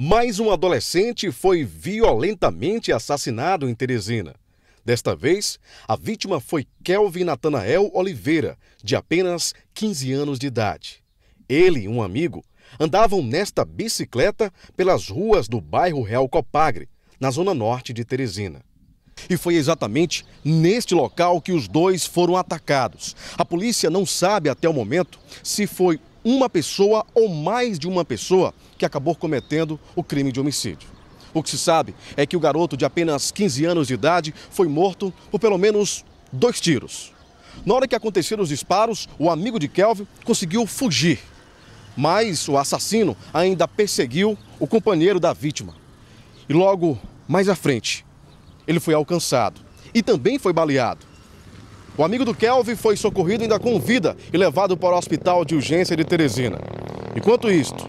Mais um adolescente foi violentamente assassinado em Teresina. Desta vez, a vítima foi Kelvin Natanael Oliveira, de apenas 15 anos de idade. Ele e um amigo andavam nesta bicicleta pelas ruas do bairro Real Copagre, na zona norte de Teresina. E foi exatamente neste local que os dois foram atacados. A polícia não sabe até o momento se foi uma pessoa ou mais de uma pessoa que acabou cometendo o crime de homicídio. O que se sabe é que o garoto de apenas 15 anos de idade foi morto por pelo menos dois tiros. Na hora que aconteceram os disparos, o amigo de Kelvin conseguiu fugir. Mas o assassino ainda perseguiu o companheiro da vítima. E logo mais à frente, ele foi alcançado e também foi baleado. O amigo do Kelvin foi socorrido ainda com vida e levado para o hospital de urgência de Teresina. Enquanto isto,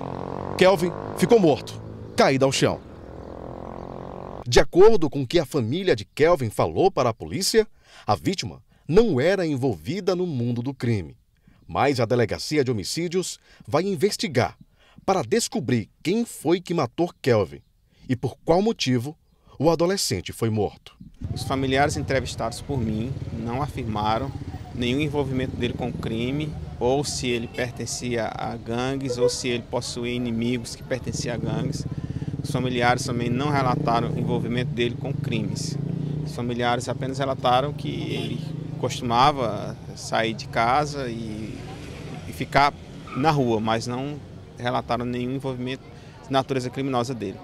Kelvin ficou morto, caído ao chão. De acordo com o que a família de Kelvin falou para a polícia, a vítima não era envolvida no mundo do crime. Mas a delegacia de homicídios vai investigar para descobrir quem foi que matou Kelvin e por qual motivo o adolescente foi morto. Os familiares entrevistados por mim não afirmaram nenhum envolvimento dele com o crime, ou se ele pertencia a gangues, ou se ele possuía inimigos que pertenciam a gangues. Os familiares também não relataram o envolvimento dele com crimes. Os familiares apenas relataram que ele costumava sair de casa e, e ficar na rua, mas não relataram nenhum envolvimento de natureza criminosa dele.